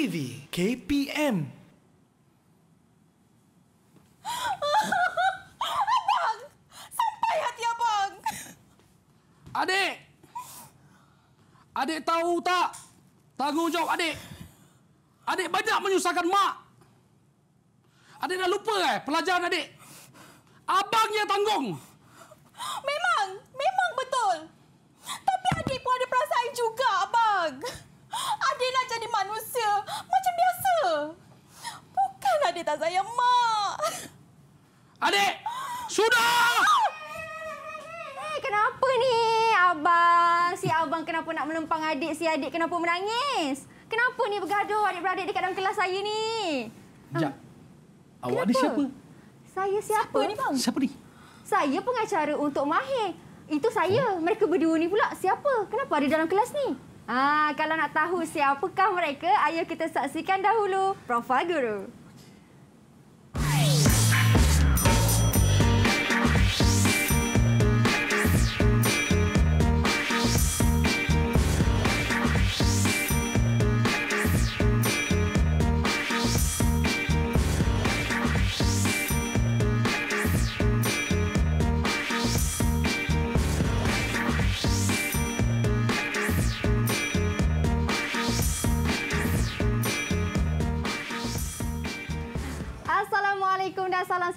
TV KPM. Abang! Sampai hati abang! Adik! Adik tahu tak jawab adik? Adik banyak menyusahkan mak. Adik dah lupa eh pelajaran adik? Abang yang tanggung. Memang, memang betul. Tapi adik pun ada perasaan juga, abang. Adik nak jadi manusia macam biasa. Bukan adik tak sayang mak. Adik! Sudah! Hey, eh, kenapa ni abang? Si abang kenapa nak melempang adik? Si adik kenapa menangis? Kenapa ni bergaduh adik-beradik di dalam kelas saya ni? Sekejap. Hmm. Awak ada siapa? Saya siapa? Siapa ni, bang? Siapa ni? Saya pengacara untuk Mahir. Itu saya. Mereka berdua ni pula. Siapa? Kenapa ada dalam kelas ni? Ah, kalau nak tahu siapakah mereka, ayo kita saksikan dahulu Profa Guru.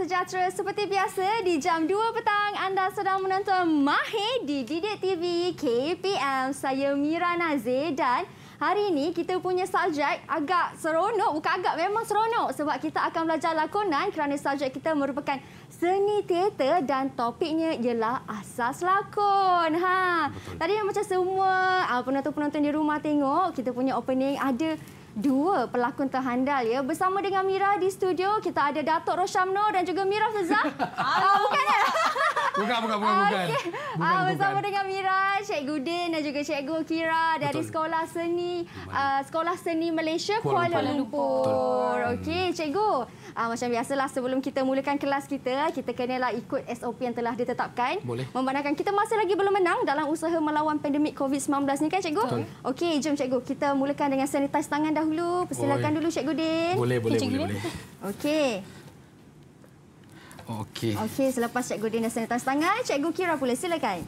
sejahtera seperti biasa di jam 2 petang anda sedang menonton Mahi di Didik TV KPM. Saya Mira Nazir dan hari ini kita punya subjek agak seronok. Bukan agak, memang seronok sebab kita akan belajar lakonan kerana subjek kita merupakan seni teater dan topiknya ialah asas lakon. Ha. Betul. Tadi macam semua ah, penonton-penonton di rumah tengok kita punya opening ada dua pelakon terhandal ya bersama dengan Mira di studio kita ada Datuk Roshamno dan juga Mira Fazah. Ah uh, bukan ya? Bukan bukan bukan. Okey. Ah bersama bukan. dengan Mira, Cikgu Din dan juga Cikgu Kira dari Sekolah Seni uh, Sekolah Seni Malaysia Kuala, Kuala Lumpur. Lumpur. Okey, Cikgu. Aa, ah, macam biasalah sebelum kita mulakan kelas kita, kita kenalah ikut SOP yang telah ditetapkan. Boleh. Memandangkan kita masih lagi belum menang dalam usaha melawan pandemik COVID-19 ni kan cikgu? Okey, jom cikgu. Kita mulakan dengan sanitize tangan dahulu. Persilakan Oi. dulu cikgu Din. Boleh, boleh, okay, boleh. Okey. Okey. Okey, selepas cikgu Din dah sanitize tangan, cikgu Kira pula silakan.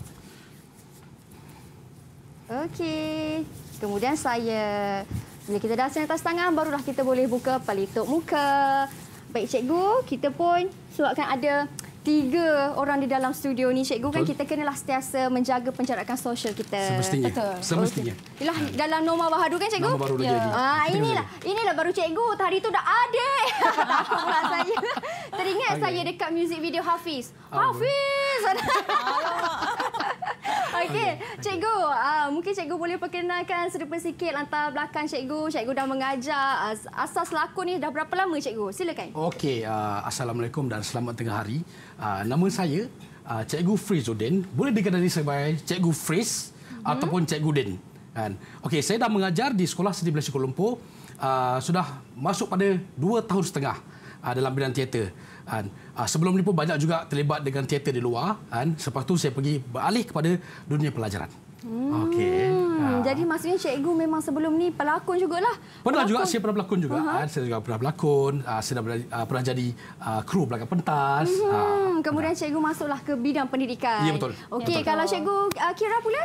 Okey. Kemudian saya bila kita dah sanitize tangan barulah kita boleh buka pelitup muka baik cikgu, kita pun sebab kan ada tiga orang di dalam studio ni cikgu kan kita kenalah sentiasa menjaga penjarakan sosial kita. Semestinya. Betul. Semestinya. Okay. Yalah ya. dalam norma baru kan cikgu? Norma baru ya. lagi. Ah inilah. Inilah baru cikgu. Tadi tu dah ada. Takut pula saya. Teringat okay. saya dekat music video Hafiz. Um. Hafiz. Okey, cikgu, uh, mungkin cikgu boleh perkenalkan sedepan sikit antara belakang cikgu. Cikgu dah mengajar uh, asas lakon ni dah berapa lama cikgu? Silakan. Okey, uh, assalamualaikum dan selamat tengah hari. Uh, nama saya uh, Cikgu Fris Boleh dikenali sebagai Cikgu Fris hmm. ataupun Cikgu Din. Kan? Okey, saya dah mengajar di Sekolah Seni Malaysia Kuala Lumpur. Uh, sudah masuk pada dua tahun setengah uh, dalam bidang teater. Uh, Uh, sebelum ni pun banyak juga terlibat dengan teater di luar kan. Selepas tu saya pergi beralih kepada dunia pelajaran. Hmm. Okey. Uh. Jadi maksudnya cikgu memang sebelum ni pelakon juga lah. Pernah pelakon. juga saya pernah pelakon juga. Uh -huh. kan? Saya juga pernah pelakon, ah, saya pernah, pernah jadi kru belakang pentas. Uh -huh. uh, Kemudian pernah. cikgu masuklah ke bidang pendidikan. Ya betul. Okey, ya, kalau cikgu uh, Kira pula?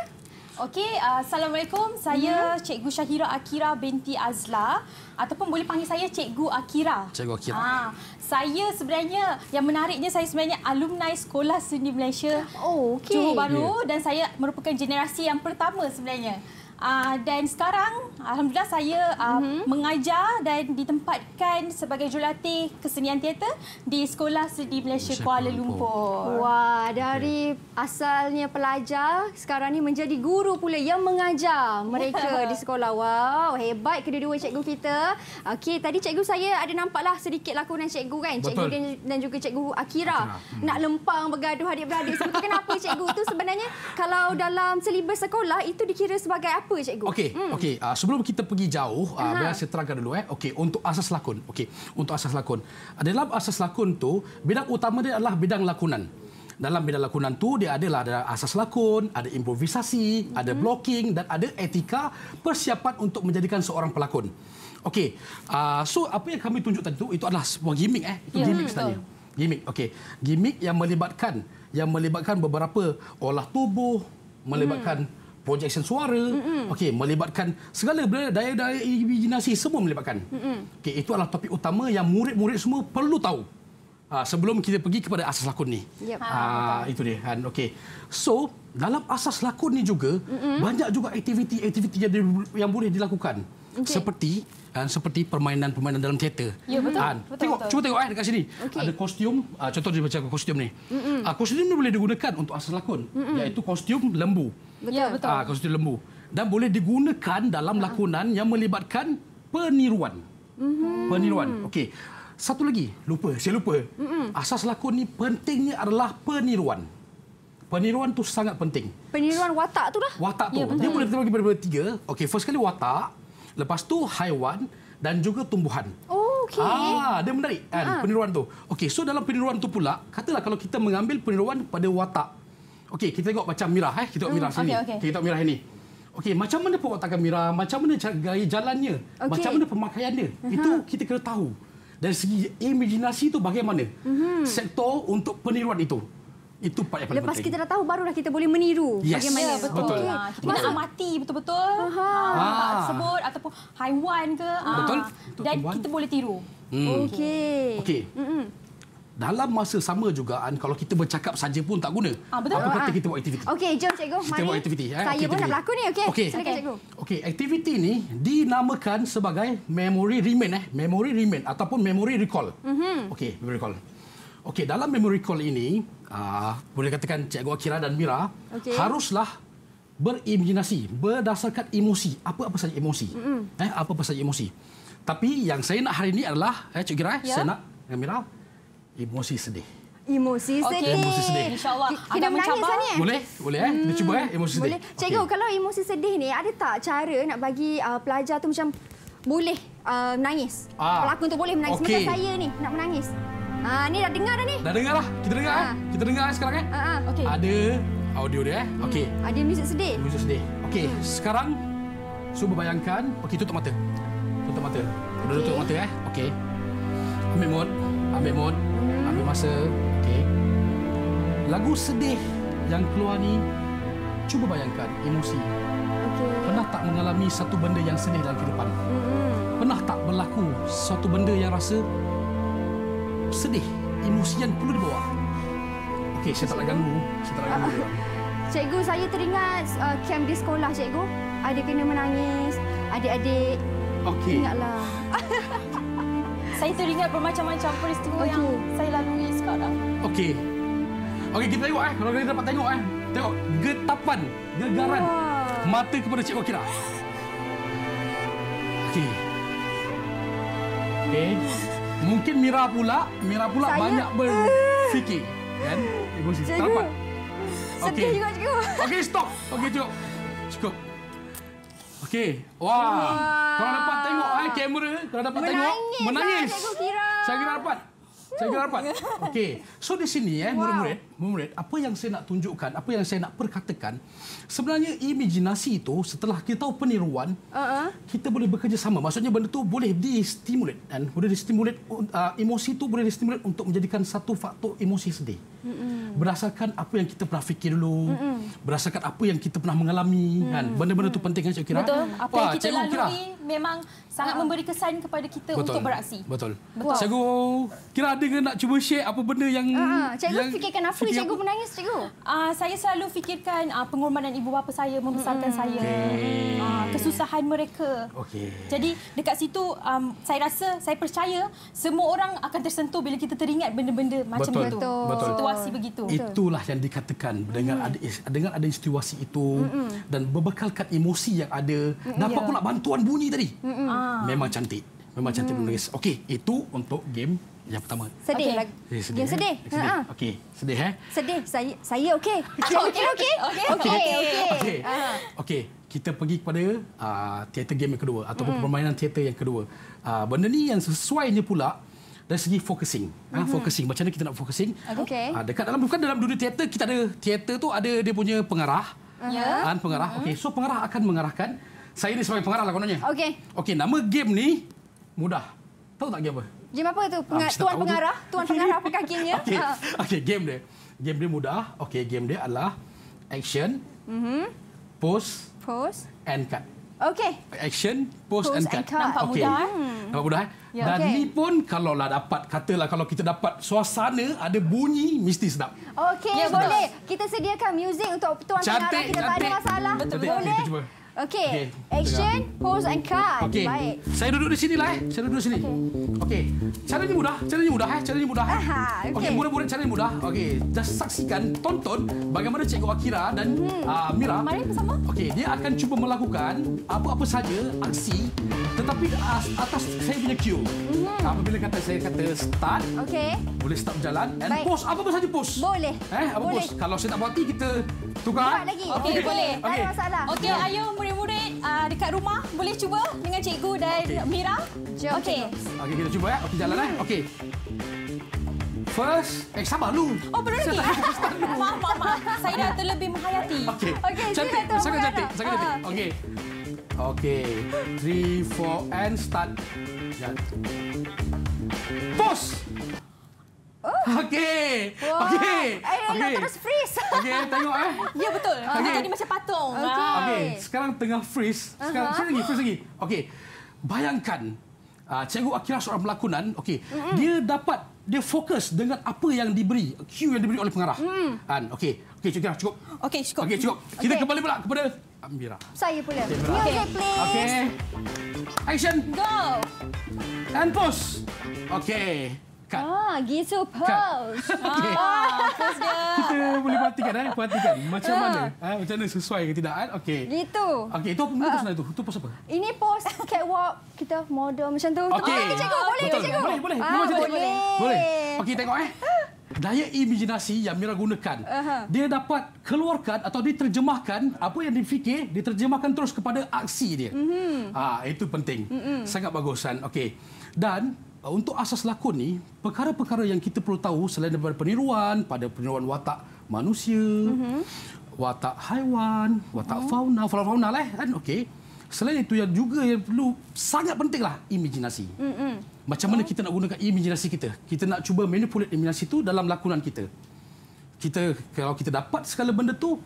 Okey, uh, assalamualaikum. Saya hmm. cikgu Syahira Akira binti Azla ataupun boleh panggil saya Cikgu Akira. Cikgu Akira. Ha, saya sebenarnya yang menariknya saya sebenarnya alumni Sekolah Seni Malaysia oh, okay. Johor baru yeah. dan saya merupakan generasi yang pertama sebenarnya. Uh, dan sekarang alhamdulillah saya uh, mm-hmm. mengajar dan ditempatkan sebagai jurulatih kesenian teater di Sekolah Seni Malaysia Kuala Lumpur. Wah, dari asalnya pelajar sekarang ni menjadi guru pula yang mengajar mereka di sekolah. Wow, hebat kedua-dua cikgu kita. Okey, tadi cikgu saya ada nampaklah sedikit lakonan cikgu kan? Cikgu Betul. dan juga cikgu Akira hmm. nak lempang bergaduh adik-beradik. Sebab kenapa cikgu itu? sebenarnya kalau dalam selibas sekolah itu dikira sebagai apa cikgu? Okey, hmm. okey. Uh, sebelum kita pergi jauh, uh, biar saya terangkan dulu eh. Okey, untuk asas lakon. Okey, untuk asas lakon. Dalam asas lakon tu, bidang utama dia adalah bidang lakonan. Dalam bidang lakonan tu dia adalah ada asas lakon, ada improvisasi, mm-hmm. ada mhm. blocking dan ada etika persiapan untuk menjadikan seorang pelakon. Okey. Uh, so apa yang kami tunjuk tadi tu itu adalah sebuah gimmick eh. Itu yeah. gimmick sebenarnya. Gimmick. Okey. Gimmick yang melibatkan yang melibatkan beberapa olah tubuh, melibatkan mm. projection suara, okey, melibatkan segala daya-daya imaginasi semua melibatkan. Okey, itu adalah topik utama yang murid-murid semua perlu tahu. Uh, sebelum kita pergi kepada asas lakon ni. Yep. Uh, itu dia kan. Okey. So, dalam asas lakon ni juga mm-hmm. banyak juga aktiviti-aktiviti yang, yang boleh dilakukan. Okay. Seperti kan, seperti permainan-permainan dalam teater. Ya, betul. Kan. betul, tengok, betul. Cuba tengok eh, dekat sini. Okay. Ada kostum. Ah, contoh dia macam kostum ni. Mm-hmm. Uh, kostum ni boleh digunakan untuk asal lakon. Mm-hmm. Iaitu kostum lembu. Betul, ya, betul. Uh, kostum lembu. Dan boleh digunakan dalam lakonan yang melibatkan peniruan. Mm-hmm. Peniruan. Okey. Satu lagi. Lupa. Saya lupa. Mm-hmm. Asas lakon ni pentingnya adalah peniruan. Peniruan tu sangat penting. Peniruan watak tu dah. Watak tu. Ya, dia boleh terbagi kepada tiga. Okey, first kali watak lepas tu haiwan dan juga tumbuhan. Oh, okey. Ah, dia menarik kan ha. Ah. peniruan tu. Okey, so dalam peniruan tu pula, katalah kalau kita mengambil peniruan pada watak. Okey, kita tengok macam Mirah eh, kita tengok Mirah hmm, sini. Okay, okay. Kita tengok Mirah ini. Okey, macam mana pokok takkan Mirah, macam mana gaya jalannya, okay. macam mana pemakaian dia. Uh-huh. Itu kita kena tahu. Dari segi imajinasi itu bagaimana? Uh-huh. Sektor untuk peniruan itu. Itu part yang paling Lepas penting. Lepas kita dah tahu, barulah kita boleh meniru yes. bagaimana. betul. betul. Ha, ya, kita betul. Ah, nak amati betul-betul uh, ah, ah. sebut ataupun haiwan ke. Betul. Uh, Dan kita boleh tiru. Hmm. Okey. Okey. Dalam masa sama juga, kalau kita bercakap saja pun tak guna. Ah, betul. Apa kata kita buat aktiviti? Okey, jom cikgu. Mari. buat aktiviti. Eh? Saya okay, pun nak berlakon ni. Okey, okay. silakan okay. cikgu. Okey, aktiviti ni dinamakan sebagai memory remain. Eh? Memory remain ataupun memory recall. Mm -hmm. Okey, memory recall. Okey, dalam memory call ini, uh, boleh katakan Cikgu Akira dan Mira okay. haruslah berimajinasi berdasarkan emosi. Apa-apa saja emosi. Mm-hmm. Eh, apa-apa saja emosi. Tapi yang saya nak hari ini adalah, eh, Cikgu Kira, yeah. Ya. saya nak dengan Mira, emosi sedih. Emosi sedih. Emosi sedih. InsyaAllah. Kita menangis mencabar. Sahaja. Ya? Boleh, boleh. Eh? Kita cuba eh? Hmm, emosi sedih. Cikgu, okay. kalau emosi sedih ni, ada tak cara nak bagi uh, pelajar tu macam boleh uh, menangis? Ah. Pelakon tu boleh menangis. Okay. Macam saya ni nak menangis. Ha, ni dah dengar dah ni. Dah dengar lah. Kita dengar ha. eh. Ah. Kita dengar eh sekarang eh. Ha, ha. okey. Ada audio dia eh. Hmm. Okey. Ada muzik sedih. Muzik sedih. Okey, hmm. sekarang cuba bayangkan. Okey, tutup mata. Tutup mata. Okay. Dulu tutup mata eh. Okey. Ambil mood. Ambil mood. Hmm. Ambil masa. Okey. Lagu sedih yang keluar ni cuba bayangkan emosi. Okey. Pernah tak mengalami satu benda yang sedih dalam kehidupan? Hmm. Pernah tak berlaku satu benda yang rasa sedih. Emosinya perlu dibawa. Okey, saya tak nak ganggu. Saya tak nak ganggu. Cikgu, saya teringat uh, kem di sekolah, cikgu. adik kena menangis, adik-adik. Okay. Ingatlah. saya teringat bermacam-macam peristiwa okay. yang saya lalui sekarang. Okey. Okey, kita tengok. Eh. Kalau kita dapat tengok. Eh. Tengok. Getapan, gegaran wow. mata kepada Cikgu kira. Okey. Okey. Mungkin Mira pula, Mira pula saya... banyak berfikir. Kan? Ibu sisi, cikgu. tak dapat. Okay. Sedih juga, cikgu. Okey, stop. Okey, cikgu. Cikgu. Okey. Wah. Wow. Korang dapat tengok eh, kamera. kalau dapat menangis, tengok. Menangis. Lah, saya kira dapat. Snoop. Saya juga rapat. Okey. So di sini eh murid-murid, murid-murid, apa yang saya nak tunjukkan, apa yang saya nak perkatakan, sebenarnya imaginasi itu setelah kita tahu peniruan, uh-huh. kita boleh bekerja sama. Maksudnya benda tu boleh distimulate dan boleh distimulate uh, emosi itu boleh distimulate untuk menjadikan satu faktor emosi sedih. Mm-mm. Berdasarkan apa yang kita pernah fikir dulu, Mm-mm. berdasarkan apa yang kita pernah mengalami Mm-mm. kan. Benda-benda tu penting kan Cik Kira. Betul. Apa yang kita lalui Kira. memang sangat ah. memberi kesan kepada kita Betul. untuk beraksi. Betul. Betul. Cikgu Kira ada ke nak cuba share apa benda yang uh-huh. Cikgu yang fikirkan apa fikir Cikgu menangis Cikgu? Uh, saya selalu fikirkan uh, pengorbanan ibu bapa saya membesarkan Mm-mm. saya. Okay. Uh, kesusahan mereka. Okey. Jadi dekat situ um, saya rasa saya percaya semua orang akan tersentuh bila kita teringat benda-benda macam Betul. itu. Betul. Betul situasi begitu. Itulah yang dikatakan dengan mm. ada dengan ada situasi itu Mm-mm. dan berbekalkan emosi yang ada Mm-mm. dapat yeah. pula bantuan bunyi tadi. Ah. Memang cantik. Memang cantik mm. menulis. Okey, itu untuk game yang pertama. Sedih. Okay. Okay. Eh, sedih. Game eh? sedih. Ha. okay, sedih eh? Sedih. Saya saya okey. Saya okey okey. Okey. Okey. Okey. Kita pergi kepada uh, teater game yang kedua ataupun mm. permainan teater yang kedua. Uh, benda ni yang sesuai ni pula dari segi focusing. Mm -hmm. ha, mhm. focusing, macam mana kita nak focusing. Okay. Ha, dekat dalam, bukan dalam dunia teater, kita ada teater tu ada dia punya pengarah. Ya. Yeah. Ha, pengarah, mm -hmm. okay. So, pengarah akan mengarahkan. Saya ni sebagai pengarah lah kononnya. Okey, Okay, nama game ni mudah. Tahu tak game apa? Game apa tu? Pengar ha, ah, Tuan pengarah? Tu. Tuan pengarah apa kakinya? Okay. Ha. okay, game dia. Game dia mudah. Okey, game dia adalah action, mm -hmm. pose, pose, and cut. Okay. Action, post pose and, cut. and cut. Nampak okay. mudah. Hmm. Nampak mudah. Eh? Ya, Dan okay. ni pun kalau lah dapat, katalah kalau kita dapat suasana, ada bunyi, mesti sedap. Okey. ya, boleh. Kita sediakan muzik untuk tuan-tuan. Cantik, kita Tak ada masalah. Betul, betul. Boleh. Okay, Okey. Okay. Action, pose and cut. Okay. Baik. Saya duduk di sini lah. Eh. Saya duduk di sini. Okey. Okay. Caranya mudah. Caranya mudah. Eh. Caranya mudah. Eh. Aha. Okey. Okay, mudah-mudah caranya mudah. Okey. Just saksikan, tonton bagaimana Cikgu Akira dan hmm. uh, Mira. Mari bersama. Okey. Dia akan cuba melakukan apa-apa saja aksi tetapi atas saya punya cue. -hmm. Apabila kata saya kata start, okay. boleh start berjalan. And Baik. post, apa-apa saja pose. Boleh. Eh, apa boleh. post. Kalau saya tak berhati, kita tukar. Buat Okay. Boleh. Okay. Tak ada masalah. Okey, ayo murid-murid uh, dekat rumah boleh cuba dengan cikgu dan okay. Mira. Jom okay. tengok. kita cuba ya. Okey, jalan eh. Hmm. Okey. First, eh sabar lu. Oh, benar lagi. Maaf, maaf, Saya dah terlebih menghayati. Okey, okay, cantik. Sangat cantik. Sangat ah. cantik. Okey. Okey. Three, four, and start. Jalan. Pause. Oh. Okey. Okey. Okay. Okay. Okay. Okay. Okay. Okay. Okay. Okay. Okay. Okay. Okay. Okay. Okay, tengok eh. Ya betul. Okay. Dia jadi macam patung. Okey. Okay. sekarang tengah freeze. Sekarang uh-huh. freeze lagi, freeze lagi. Okey. Bayangkan uh, Cikgu Akira seorang pelakonan, okey. Mm-hmm. Dia dapat dia fokus dengan apa yang diberi, cue yang diberi oleh pengarah. Mm. Kan? Mm. Okey. Okey, cukup. Okey, cukup. Okey, cukup. Okay, cukup. Okay. Kita kembali pula kepada Amira. Saya pula. Okay, okay. please. Okey. Action. Go. And push. Okey kan? Ah, gisu pulse. Ah, okay. Ah, Kita boleh perhatikan, eh? perhatikan. Macam ah. mana? Eh? Macam mana sesuai ke tidak? Eh? Okey. Gitu. Okey, itu apa ah. pos itu? Itu pos apa? Ini pos catwalk kita model macam tu. Okay. Ah, boleh, cikgu. Boleh, Betul. cikgu. Boleh, boleh. Ah, boleh. boleh. boleh. Okey, tengok eh. Daya imajinasi yang Mira gunakan, uh -huh. dia dapat keluarkan atau diterjemahkan apa yang difikir, diterjemahkan terus kepada aksi dia. Uh -huh. ha, itu penting. Uh mhm. -huh. Sangat bagusan. kan? Okay. Dan Uh, untuk asas lakon ni, perkara-perkara yang kita perlu tahu selain daripada peniruan, pada peniruan watak manusia, uh-huh. watak haiwan, watak uh-huh. fauna, flora fauna lah eh, kan, okey. Selain itu yang juga yang perlu sangat pentinglah imajinasi. Uh-huh. Macam mana kita nak gunakan imajinasi kita? Kita nak cuba manipulate imajinasi itu dalam lakonan kita. Kita kalau kita dapat segala benda tu,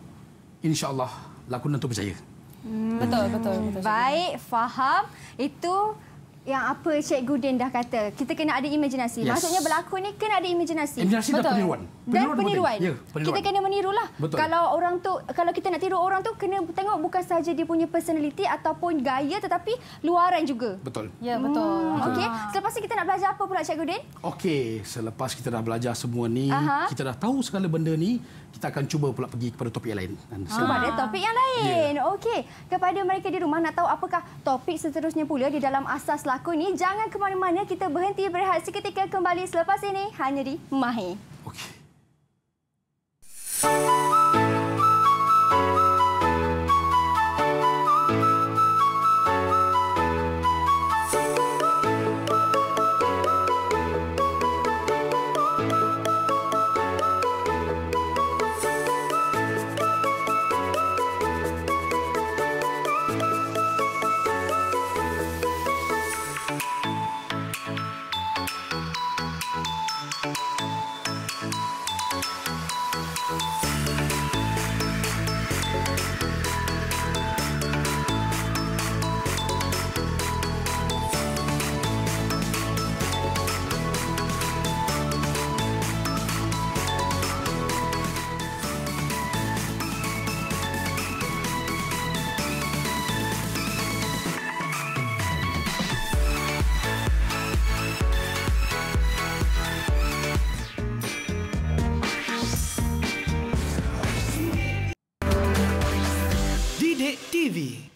insya-Allah lakonan tu berjaya. Hmm. Betul, betul, betul. Baik, faham. Itu yang apa Cik Gudin dah kata. Kita kena ada imajinasi. Yes. Maksudnya berlaku ni kena ada imajinasi. Imajinasi dan peniruan. peniruan. Dan peniruan. Ya, peniruan. Kita kena menirulah. Betul. Kalau orang tu kalau kita nak tiru orang tu kena tengok bukan saja dia punya personality ataupun gaya tetapi luaran juga. Betul. Ya, betul. Hmm. Okey, ah. selepas ni kita nak belajar apa pula Cik Gudin? Okey, selepas kita dah belajar semua ni, Aha. kita dah tahu segala benda ni, kita akan cuba pula pergi kepada topik yang lain. Ah. Kepada topik yang lain. Yeah. Okey. Kepada mereka di rumah nak tahu apakah topik seterusnya pula di dalam asas lakon ini. Jangan ke mana-mana. Kita berhenti berehat seketika kembali selepas ini. Hanya di Mahir. Okey.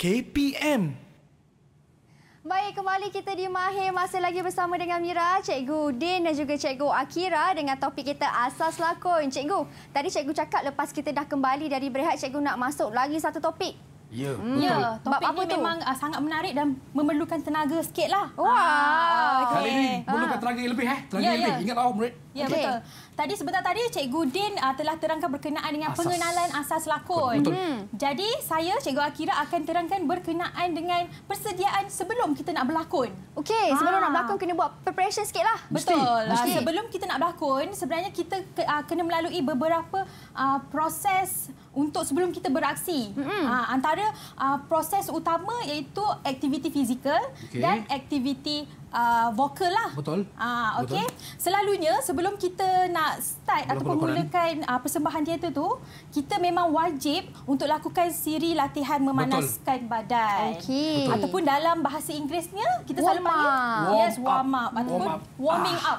KPM. Baik, kembali kita di Mahir. Masih lagi bersama dengan Mira, Cikgu Din dan juga Cikgu Akira dengan topik kita asas lakon. Cikgu, tadi Cikgu cakap lepas kita dah kembali dari berehat, Cikgu nak masuk lagi satu topik. Ya, hmm. betul. Ya, topik apa ini tu? memang uh, sangat menarik dan memerlukan tenaga sikitlah. Wah, ah, okay. Kali ini memerlukan ah. tenaga yang lebih. Eh? Tenaga ya, yang ya. lebih. Ingat awak, murid. Ya, okay. betul. Tadi sebentar tadi Cikgu Din uh, telah terangkan berkenaan dengan asas. pengenalan asas lakon. Hmm. Jadi saya Cikgu Akira akan terangkan berkenaan dengan persediaan sebelum kita nak berlakon. Okey, sebelum ah. nak berlakon kena buat preparation sikitlah. Betul. Mesti. Ah, mesti. Sebelum kita nak berlakon, sebenarnya kita uh, kena melalui beberapa uh, proses untuk sebelum kita beraksi. Hmm. Uh, antara uh, proses utama iaitu aktiviti fizikal okay. dan aktiviti uh, vokal lah. Betul. Uh, ah, okay. Betul. Selalunya sebelum kita nak start Belum ataupun eh? mulakan uh, persembahan dia tu, kita memang wajib untuk lakukan siri latihan memanaskan Betul. badan. Okay. Betul. Ataupun dalam bahasa Inggerisnya kita warm selalu panggil yes warm up ataupun ah. warming up.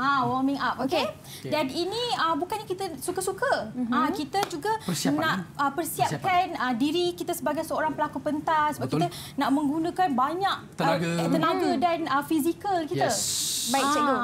Ha, warming up. Okay. Dan ini uh, bukannya kita suka-suka. Uh, kita juga persiapan. nak uh, persiapkan uh, diri kita sebagai seorang pelakon pentas. Betul. kita nak menggunakan banyak uh, tenaga, eh, tenaga hmm. dan uh, fizikal kita. Yes. Baik ah. cikgu.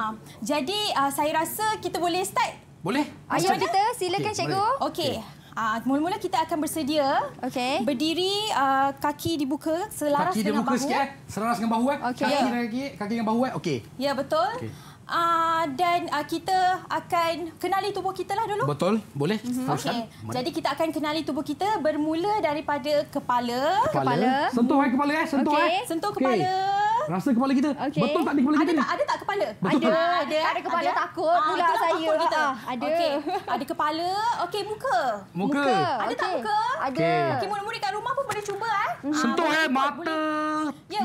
Jadi uh, saya rasa kita boleh start. Boleh. Ayuh kita silakan okay, cikgu. Okey. Okay. Uh, ah, mula-mula kita akan bersedia. Okey. Berdiri uh, kaki dibuka selaras kaki dengan bahu. Kaki dibuka sikit eh. Selaras dengan bahu eh. Okay. Kaki dengan kaki, kaki dengan bahu eh. Okey. Ya betul. Okay. Uh, dan uh, kita akan kenali tubuh kita lah dulu. Betul, boleh. Mm-hmm. Okay. Jadi kita akan kenali tubuh kita bermula daripada kepala. Kepala. kepala. Sentuh eh kepala eh, sentuh okay. eh. Sentuh kepala. Okay. Rasa kepala kita. Okay. Betul tak di kepala kita? Ada tak, ada tak kepala? Betul ada, tak? ada. Tak ada kepala. Ada. Takut ah, pula saya. Takut kita. Ah. ada. Okay. ada kepala. Okey, muka. muka. Muka. Ada tak muka? Ada. Okey, okay, murid-murid kat rumah pun boleh cuba. Eh. Mhm. Ah, Sentuh eh, mata, hidung, ya,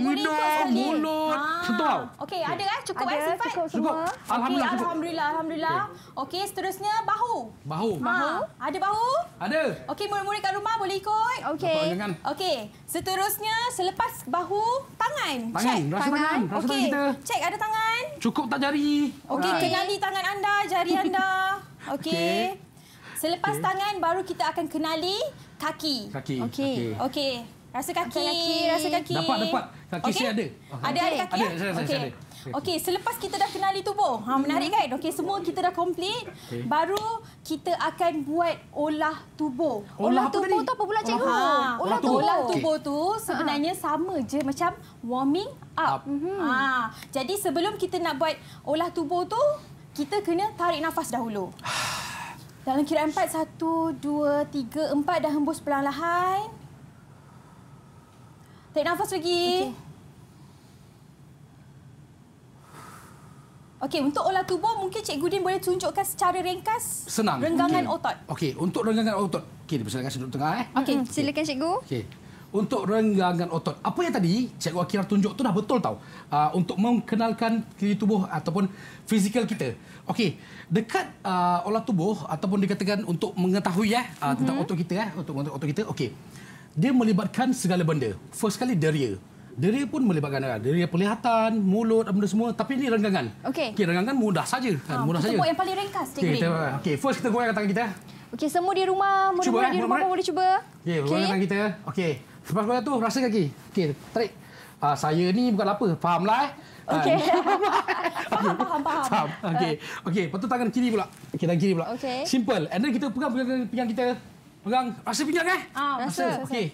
mulut. Ah. Sentuh tau. Okey, ada eh? Cukup ada, eh, sifat? Cukup, cukup. Alhamdulillah. cukup. Alhamdulillah, Alhamdulillah. Okey, okay, seterusnya bahu. Bahu. Bahu. Ada bahu? Ada. Okey, murid-murid kat rumah boleh ikut. Okey. Okey, seterusnya selepas bahu, tangan. Tangan rasa tangan. tangan. Rasa okay. tangan kita. Cek ada tangan. Cukup tak jari. Okey, right. kenali tangan anda, jari anda. Okey. Okay. Selepas okay. tangan baru kita akan kenali kaki. Kaki. Okey. Okey. Okay. Rasa kaki, rasa kaki. Dapat, dapat. Kaki okay. saya ada. Okay. Ada, ada kaki? Ya? Ada, saya, saya, okay. saya ada. Okey, selepas kita dah kenali tubuh. Ha, menarik hmm. kan? Okey, semua kita dah complete. Okay. Baru kita akan buat olah tubuh. Olah, olah apa tubuh tadi? tu apa pula cikgu? Ha, olah tubuh, olah tubuh okay. tu ha. sebenarnya sama je macam warming up. up. Mm-hmm. Hmm. Ha, jadi sebelum kita nak buat olah tubuh tu, kita kena tarik nafas dahulu. Dalam kira empat, satu, dua, tiga, empat dah hembus pelan lahan Tarik nafas lagi. Okey. Okey, untuk olah tubuh mungkin Cik Din boleh tunjukkan secara ringkas Senang. renggangan okay. otot. Okey, untuk renggangan otot. Okey, dipersilakan duduk tengah eh. Okey, okay. Hmm. silakan Cikgu. Okey. Untuk renggangan otot. Apa yang tadi Cikgu Akira tunjuk tu dah betul tau. Uh, untuk mengenalkan kiri tubuh ataupun fizikal kita. Okey, dekat uh, olah tubuh ataupun dikatakan untuk mengetahui eh uh, tentang mm-hmm. otot kita eh, untuk otot kita. Okey dia melibatkan segala benda. First sekali deria. Deria pun melibatkan lah. deria perlihatan, mulut apa benda semua tapi ini renggangan. Okey. Okey renggangan mudah saja. Ha, mudah saja. Cuba yang paling ringkas Cikgu. Okey okay, first kita goyang tangan kita. Okey semua di rumah, mula-mula di eh, rumah boleh cuba. Okey okay. goyang tangan kita. Okey. Lepas goyang tu rasa kaki. Okey tarik. Uh, saya ni bukan apa, fahamlah eh. Ah, okay. faham, faham, faham. faham. Okey. Okey, patut tangan kiri pula. Okey, tangan kiri pula. Okay. Simple. And then kita pegang pinggang kita. Pegang. Rasa pinjang eh? Ha, rasa. Okey.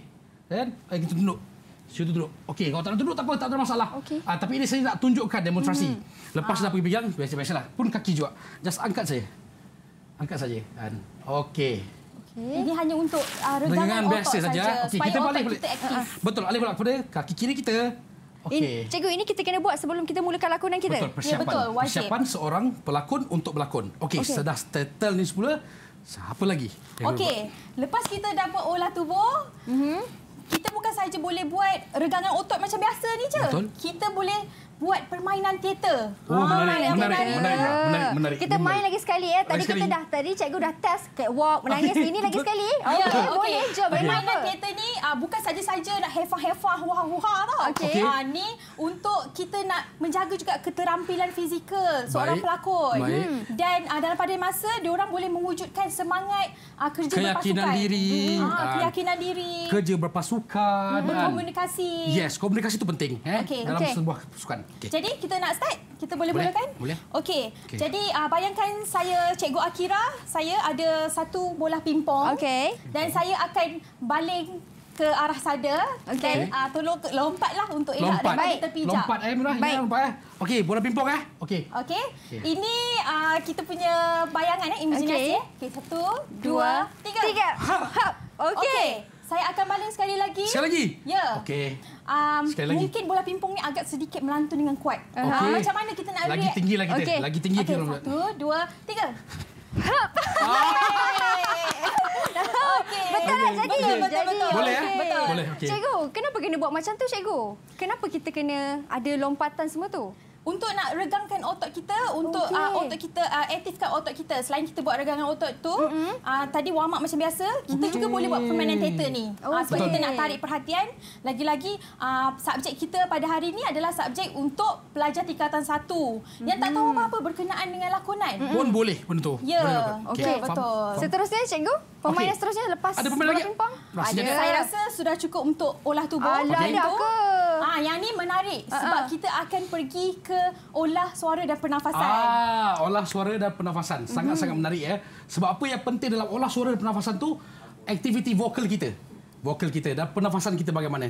Then, eh, kita duduk. Situ duduk. Okey, kalau tak nak duduk tak apa, tak ada masalah. Okay. Ah, tapi ini saya nak tunjukkan demonstrasi. Hmm. Lepas ha. dah pergi pegang, biasa-biasalah. Pun kaki juga. Just angkat saya, Angkat saja. Dan okey. Okay. Ini hanya untuk uh, ah, regangan otot saja. saja. Okay, kita balik balik. Kita Betul, alih pula kepada kaki kiri kita. Okay. In, cikgu, ini kita kena buat sebelum kita mulakan lakonan kita. Betul, ya, persiapan. Ya, betul, persiapan seorang pelakon untuk pelakon. Okey, okay. sudah settle ni semula. Apa lagi? Okey, lepas kita dah buat olah tubuh, mm -hmm. kita bukan saja boleh buat regangan otot macam biasa ni je. Betul. Kita boleh buat permainan teater. Oh, oh menarik, ah, menarik, menarik, menarik, menarik, menarik, menarik. Kita main lagi sekali ya. Tadi kita dah tadi cikgu dah test catwalk menangis ini lagi sekali. Ya, okey, okay. boleh je. Okay. Permainan okay. teater ni uh, bukan saja-saja nak have fun, huha. fun, tau. Okey. Okay. Uh, ah, ni untuk kita nak menjaga juga keterampilan fizikal seorang Baik. pelakon. Baik. Hmm. Dan uh, dalam pada masa dia orang boleh mewujudkan semangat uh, kerja keyakinan berpasukan. Diri. Hmm, uh, keyakinan diri. Kerja berpasukan. Hmm. Berkomunikasi. Yes, komunikasi itu penting eh okay. dalam okay. sebuah pasukan. Okay. Jadi kita nak start? Kita boleh, boleh. mulakan? Boleh. Okey. Okay. Jadi uh, bayangkan saya Cikgu Akira, saya ada satu bola pingpong okay. dan saya akan baling ke arah sada okay. dan uh, tolong lompatlah untuk elak lompat. dari tepi jap. Lompat eh Munah, ya, lompat eh. Okey, bola pingpong eh. Okey. Okey. Okay. Ini uh, kita punya bayangan eh, imaginasi okay. Eh. satu, dua, dua tiga. tiga. Hop. Okey. Okay saya akan baling sekali lagi. Sekali lagi? Ya. Okey. Um, sekali lagi. Mungkin bola pingpong ni agak sedikit melantun dengan kuat. Okay. Uh, ah, macam mana kita nak lagi react? Tinggi lagi, okay. lagi tinggi lagi. Okay. Lagi tinggi. Okey, satu, dua, tiga. Ah. Okey. Betul, lah, okay. jadi. Betul, betul, jadi. Betul, boleh, okay. Eh? betul. Cikgu, kenapa kena buat macam tu, Cikgu? Kenapa kita kena ada lompatan semua tu? untuk nak regangkan otot kita untuk okay. uh, ah, otot kita uh, ah, aktifkan otot kita selain kita buat regangan otot tu mm-hmm. uh, tadi warm up macam biasa kita mm-hmm. juga boleh buat permainan theater ni okay. uh, sebab kita nak tarik perhatian lagi-lagi uh, subjek kita pada hari ni adalah subjek untuk pelajar tingkatan satu mm-hmm. yang tak tahu apa-apa berkenaan dengan lakonan mm-hmm. pun boleh pun tu ya yeah. okey okay. betul faham. seterusnya cikgu Pemain okay. seterusnya lepas ada pemain lagi. Ada. ada. Saya rasa sudah cukup untuk olah tubuh. Ada okay. ke? Ah, yang ni menarik ah, sebab uh -uh. kita akan pergi ke olah suara dan pernafasan. Ah, olah suara dan pernafasan. Sangat-sangat mm. menarik ya. Sebab apa yang penting dalam olah suara dan pernafasan tu? Aktiviti vokal kita. Vokal kita dan pernafasan kita bagaimana?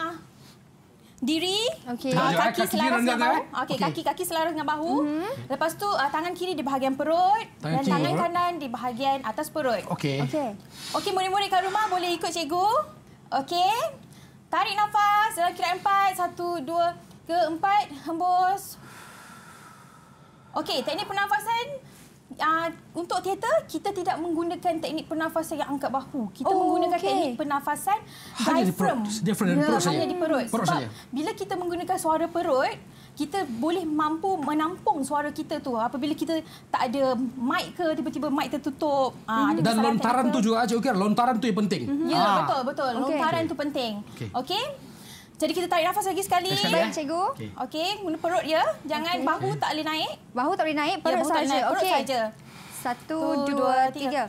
diri okay, ah, eh? kaki, kaki selaras dengan bahu okey okay. kaki kaki selaras dengan bahu mm-hmm. lepas tu uh, tangan kiri di bahagian perut tangan dan kiri. tangan kanan di bahagian atas perut okey okey okey murid-murid kat rumah boleh ikut cikgu okey tarik nafas dalam kira empat satu dua ke empat hembus okey teknik pernafasan Uh, untuk teater, kita tidak menggunakan teknik pernafasan yang angkat bahu. Kita oh, menggunakan okay. teknik pernafasan hanya diafram. Di perut. Yeah. Perut hanya di perut. perut Sebab saja. bila kita menggunakan suara perut, kita boleh mampu menampung suara kita tu. Apabila kita tak ada mic ke, tiba-tiba mic tertutup. Mm-hmm. Dan lontaran tu juga, Cik Ukir. Lontaran tu yang penting. Mm-hmm. Ya, yeah, ah. betul. betul. Okay. Lontaran okay. tu penting. Okey? Okay. Jadi kita tarik nafas lagi sekali. Baik, eh? cikgu. Okey, guna perut ya. Jangan okay. bahu tak boleh naik. Bahu tak boleh naik, ya, perut ya, sahaja. Okey. Satu, dua, dua tiga. tiga.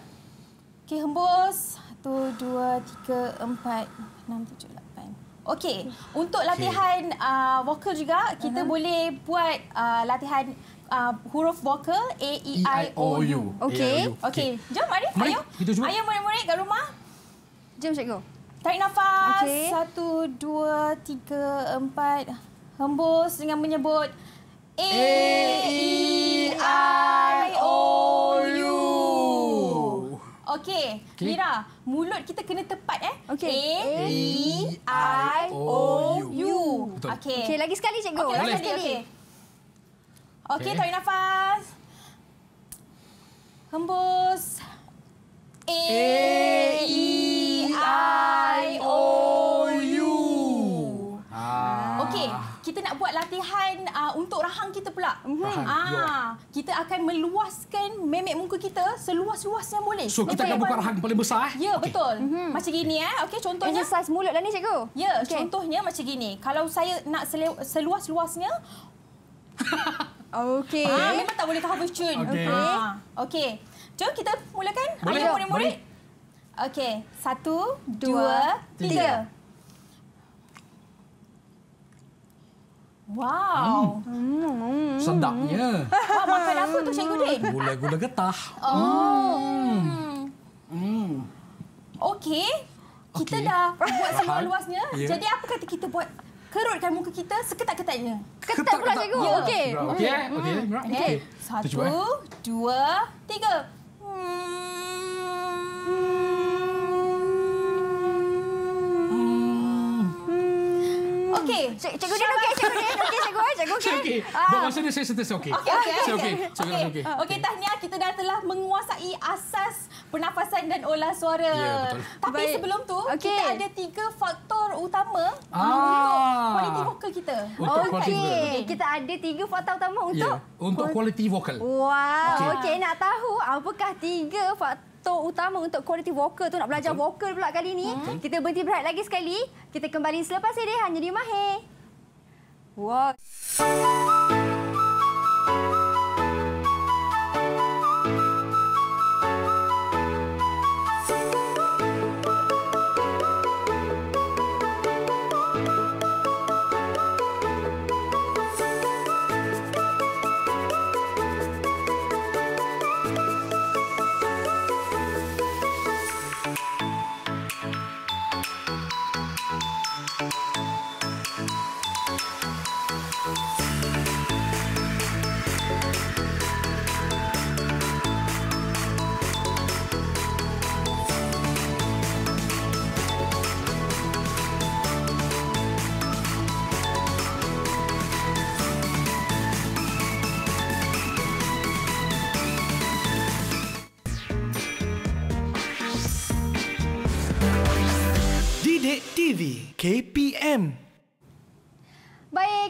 Okey, hembus. Satu, dua, tiga, empat, enam, tujuh, lapan. Okey, untuk latihan okay. uh, vokal juga, kita uh -huh. boleh buat uh, latihan uh, huruf vokal A, E, I, O, U. Okey. Okey, okay. jom Arif, ayo. Ayo murid-murid kat rumah. Jom, cikgu. Tarik nafas. Okay. Satu, dua, tiga, empat. Hembus dengan menyebut. A-E-I-O-U. Okey. Okay. Mira, mulut kita kena tepat. eh. A-E-I-O-U. Okey. Okey, lagi sekali, cikgu. Okay, lagi sekali. Okey, tarik nafas. Hembus. a e i e, I O U. Ah. Okey, kita nak buat latihan uh, untuk rahang kita pula. Rahang. Ah, kita akan meluaskan memek muka kita seluas luasnya boleh. So kita okay. akan buka rahang paling besar eh. Ya, okay. betul. Mm-hmm. Macam gini eh. Okey, contohnya saiz mulut lah ni cikgu. Ya, okay. contohnya macam gini. Kalau saya nak seluas-luasnya Okey. Ah, memang tak boleh tahu cun. Okey. Ah, okey. Okay. Jom kita mulakan. Boleh, Ayuh, murid-murid. Boleh. Okey, satu, dua, dua tiga. tiga. Wow. Hmm. Mm. Sedapnya. Wah, makan apa tu Cikgu Din? Gula-gula getah. Oh. Hmm. hmm. Okey. Kita okay. dah buat semua luasnya. Yeah. Jadi apa kata kita buat kerutkan muka kita seketat-ketatnya? Ketat, ketat pula, Cikgu. Ya, yeah. Hmm. okey. Okey, okey. Okay. Okay. Okay. Satu, dua, tiga. Hmm. Hmm. Okey, cikgu dia, okey, cikgu dia, okey, cikgu eh, cikgu okey. Okey. Bahasa dia saya sentiasa okey. Okey, okey. Okey, okey. Okey, tahniah kita dah telah menguasai asas pernafasan dan olah suara. Ya, betul. Tapi sebelum tu, okay. kita ada tiga faktor utama ah. untuk kualiti vokal kita. Okey, kita ada tiga faktor utama untuk ya. untuk kualiti vokal. Wow, okey okay. nak tahu apakah tiga faktor faktor utama untuk kualiti vokal tu nak belajar Betul. vokal pula kali ni. Betul. Hmm. Kita berhenti berehat lagi sekali. Kita kembali selepas ini hanya di Mahir. Wow.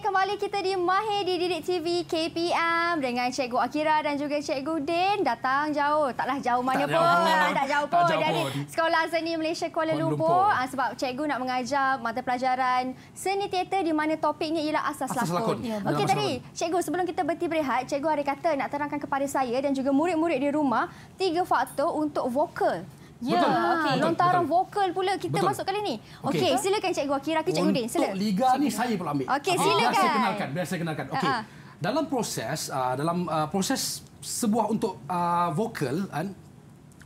kembali kita di Mahir di Didik TV KPM dengan Cikgu Akira dan juga Cikgu Din datang jauh. Taklah jauh mana tak pun. Jauh. Tak jauh pun. Tak jauh Dari pun. Sekolah Seni Malaysia Kuala, Kuala Lumpur. Lumpur. Ah, sebab Cikgu nak mengajar mata pelajaran seni teater di mana topiknya ialah asas, asas lakon. lakon. Ya, Okey tadi, Cikgu sebelum kita berhenti berehat, Cikgu ada kata nak terangkan kepada saya dan juga murid-murid di rumah tiga faktor untuk vokal. Ya, okay. lontaran betul. vokal pula kita betul. masuk kali ni. Okey, okay. silakan Cikgu Akira, ke Cikgu Din. Untuk liga ni saya pula ambil. Okey, silakan. Biar saya kenalkan, biar saya kenalkan. Okey. Uh ha, -huh. Ha. Dalam proses uh, dalam uh, proses sebuah untuk uh, vokal kan.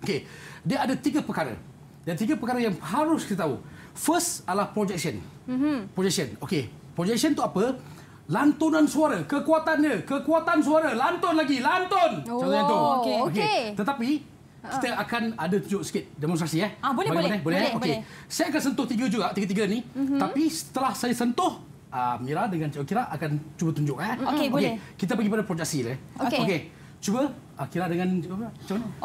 Okey. Dia ada tiga perkara. Dia ada tiga perkara yang harus kita tahu. First adalah projection. Mhm. Mm projection. Okey. Projection tu apa? Lantunan suara, kekuatannya, kekuatan suara, lantun lagi, lantun. Oh, Contohnya tu. Okey. Okay. Okay. Tetapi kita uh. akan ada tunjuk sikit demonstrasi eh. Ah boleh boleh boleh. boleh, boleh. Okey. Saya akan sentuh tiga juga tiga-tiga ni. Mm-hmm. Tapi setelah saya sentuh uh, Mira dengan Cik Kira akan cuba tunjuk eh. Okey okay. boleh. Kita pergi pada projeksi eh. Okey. Okay. Cuba Akhirnya dengan macam mana?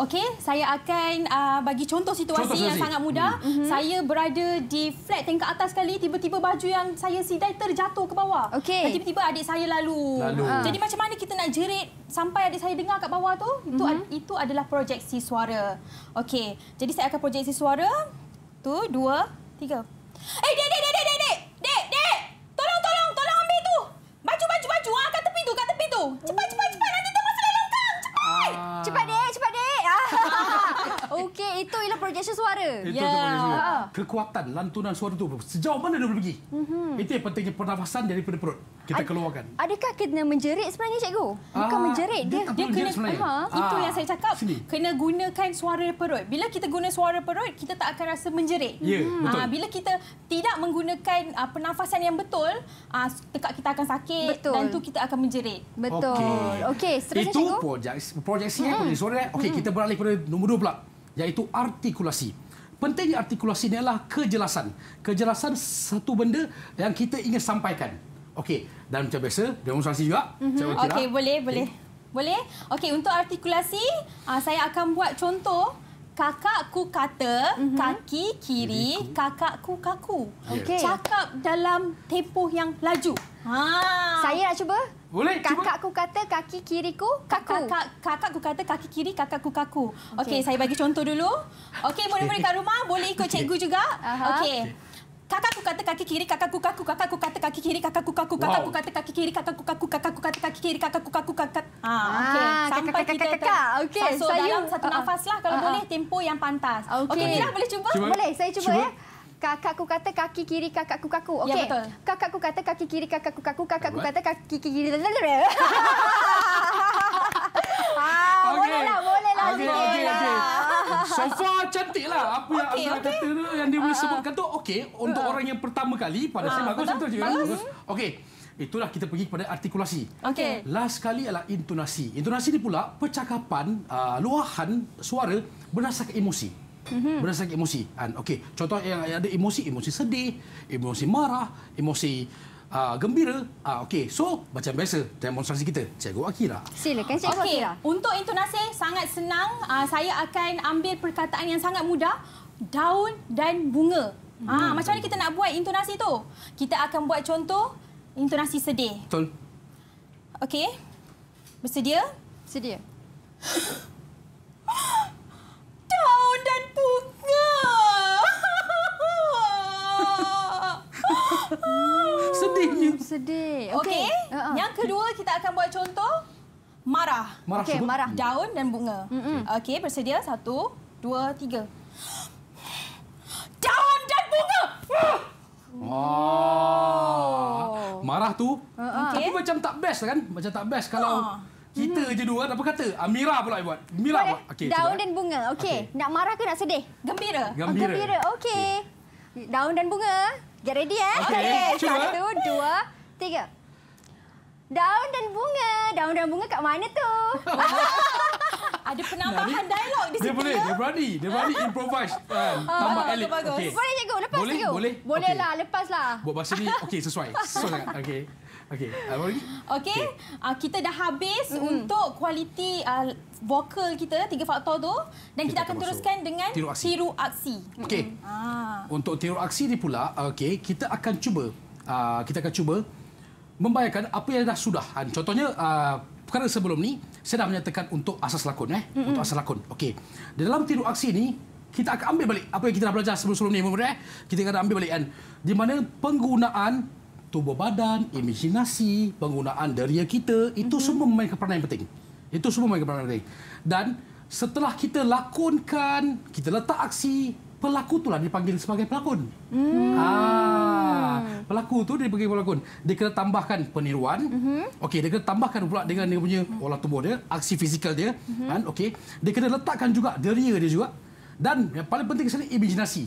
Okey, saya akan uh, bagi contoh situasi, contoh situasi yang sangat mudah. Mm -hmm. Saya berada di flat tingkat atas sekali, tiba-tiba baju yang saya sidai terjatuh ke bawah. Okey. Tiba-tiba adik saya lalu. lalu. Ha. Jadi macam mana kita nak jerit sampai adik saya dengar kat bawah tu? Itu, mm -hmm. itu adalah projeksi suara. Okey, jadi saya akan projeksi suara. Tu, dua, tiga. Eh, ialah projection suara. Itu yeah. itu ya. ha. Kekuatan lantunan suara itu. sejauh mana dia boleh pergi. Mm-hmm. Itu yang pentingnya pernafasan daripada perut. Kita keluarkan. Adakah kena menjerit sebenarnya, cikgu? Bukan uh, menjerit. Dia, dia, dia kena, sebenarnya. Uh, itu ah, yang saya cakap. Sini. Kena gunakan suara perut. Bila kita guna suara perut, kita tak akan rasa menjerit. Ya, yeah, hmm. Ah, bila kita tidak menggunakan uh, pernafasan yang betul, uh, tekak kita akan sakit. Betul. Dan tu kita akan menjerit. Betul. Okey, okay, seterusnya, itu cikgu. Itu proyeksi proyeksi hmm. yang punya suara. Okay, hmm. kita beralih pada nombor dua pula iaitu artikulasi. Pentingnya artikulasi ini adalah kejelasan. Kejelasan satu benda yang kita ingin sampaikan. Okey, dan macam biasa, demonstrasi juga. Mm-hmm. Okey, boleh, okay. boleh. Boleh? Okey, untuk artikulasi, ah, saya akan buat contoh Kakakku kata mm-hmm. kaki kiri, kakakku kaku. Okay. Cakap dalam tempoh yang laju. Ha. Saya nak cuba. Boleh. Kakak ku kata kaki kiriku kaku. Kakak kakak ku kata kaki kiri kakak ku kaku. Okey, okay, saya bagi contoh dulu. Okey, okay. murid-murid kat rumah boleh ikut okay. cikgu juga. Okey. Okay. Kakak ku kata kaki kiri kakak ku kaku. Kakak ku kata kaki kiri kakak ku kaku. Kakak ku kata kaki kiri kakak ku kaku. Kakak ku kata kaki kiri kakak ku ah, kaku. Ah, okey. Sampai kita kakak. Okey, saya dalam satu ah, ah. nafaslah kalau boleh tempo yang pantas. Okey, boleh cuba? Boleh, saya cuba ya kakakku kata kaki kiri kakakku kaku. Ya, okey. Ya, kakakku kata kaki kiri kakakku kaku. Kakakku kata kaki kiri. ah, okay. Bolehlah, bolehlah. Okey, okey, okey. Lah. So far cantiklah apa yang okay, Azra okay. kata tu yang dia boleh ah. sebutkan tu okey untuk uh. orang yang pertama kali pada uh, saya bagus betul? tentu bagus. Bagus. Okey. Itulah kita pergi kepada artikulasi. Okey. Last sekali adalah intonasi. Intonasi ni pula percakapan uh, luahan suara berdasarkan emosi. Mm-hmm. Benda sakit emosi. Kan? Okey, contoh yang ada emosi, emosi sedih, emosi marah, emosi uh, gembira. Uh, Okey, so macam biasa demonstrasi kita. Cikgu Akira. Silakan Cikgu okay. Akira. Untuk intonasi sangat senang. Uh, saya akan ambil perkataan yang sangat mudah. Daun dan bunga. Ha, hmm. macam mana kita nak buat intonasi tu? Kita akan buat contoh intonasi sedih. Betul. Okey. Bersedia? Sedia. dan bunga. Sedihnya. Hmm, sedih. Okey. Okay. Uh-uh. Yang kedua kita akan buat contoh marah. marah Okey, marah. Hmm. Daun dan bunga. Okey, bersedia? Satu, dua, tiga. Daun dan bunga. Ah. Oh. Marah tu. Okay. Uh-uh. Tapi macam tak best lah kan? Macam tak best kalau oh. Kita hmm. je dua apa kata? Amira ah, pula buat. Mira buat. Okey. Daun eh. dan bunga. Okey. Okay. Nak marah ke nak sedih? Gembira. Gembira. Oh, gembira. Okey. Okay. Daun dan bunga. Get ready eh. Okey. Okay. Satu, dua, tiga. Daun dan bunga. Daun dan bunga kat mana tu? Ada penambahan Nari. dialog di sini. Dia boleh, ya? dia berani. Dia berani improvise. Kan? Ah, tambah uh, elit. Okay. Boleh cikgu, lepas boleh, cikgu. Boleh, boleh. Boleh okay. lah, lepas lah. Buat bahasa ni, okey sesuai. Sesuai sangat. Okey. Okey, apa lagi? Okey, okay. uh, kita dah habis mm. untuk kualiti uh, vokal kita, tiga faktor tu. Dan kita, kita akan teruskan dengan tiru aksi. Tiru aksi. Okey, mm. Ah. untuk tiru aksi ni pula, okay, kita akan cuba uh, kita akan cuba membayangkan apa yang dah sudah. Ha, contohnya, uh, Perkara sebelum ni saya dah menyatakan untuk asas lakon eh mm-hmm. untuk asas lakon okey dalam tiru aksi ni kita akan ambil balik apa yang kita dah belajar sebelum-sebelum ni eh kita akan ambil balik kan di mana penggunaan tubuh badan, imajinasi, penggunaan deria kita, itu mm-hmm. semua memainkan peranan yang penting. Itu semua memainkan peranan yang penting. Dan setelah kita lakonkan, kita letak aksi, pelaku itulah dipanggil sebagai pelakon. Mm. Ah, pelaku tu dia dipanggil pelakon. Dia kena tambahkan peniruan. Mm-hmm. Okey, dia kena tambahkan pula dengan dia punya mhm. olah tubuh dia, aksi fizikal dia. Mm-hmm. Okey. Dia kena letakkan juga deria dia juga. Dan yang paling penting sekali imajinasi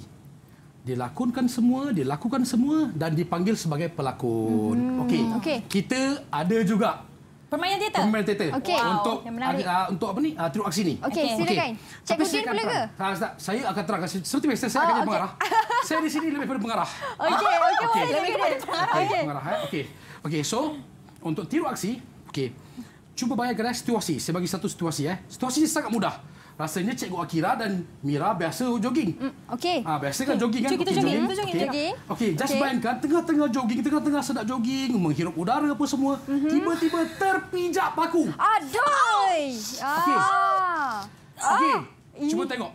dilakonkan semua, dilakukan semua dan dipanggil sebagai pelakon. Hmm. Okey. Okay. Kita ada juga permainan teater. Permainan teater. Okay. Wow. Untuk uh, untuk apa ni? Uh, teruk aksi ni. Okey, okay. silakan. Okay. Cikgu Din pula ke? Ah, tak, saya akan terangkan. Seperti biasa, saya oh, akan okay. pengarah. saya di sini lebih pada pengarah. Okey, okey. Okay. okay. Lebih pada pengarah. Okey, okay. pengarah. Eh. Okey. Okey, so untuk tiru aksi, okey. Cuba bayangkan eh, situasi. Saya bagi satu situasi. Eh. Situasi ini sangat mudah rasanya Cikgu Akira dan Mira biasa jogging. Mm, okey. Ah biasa kan jogging kan? Kita okay, jogging, kita jogging. Okey. Okey, okay. just okay. bayangkan tengah-tengah jogging, tengah-tengah sedap jogging, menghirup udara apa semua, mm-hmm. tiba-tiba terpijak paku. Aduh. Okey. Ah. Okey. Ah. Cuba tengok.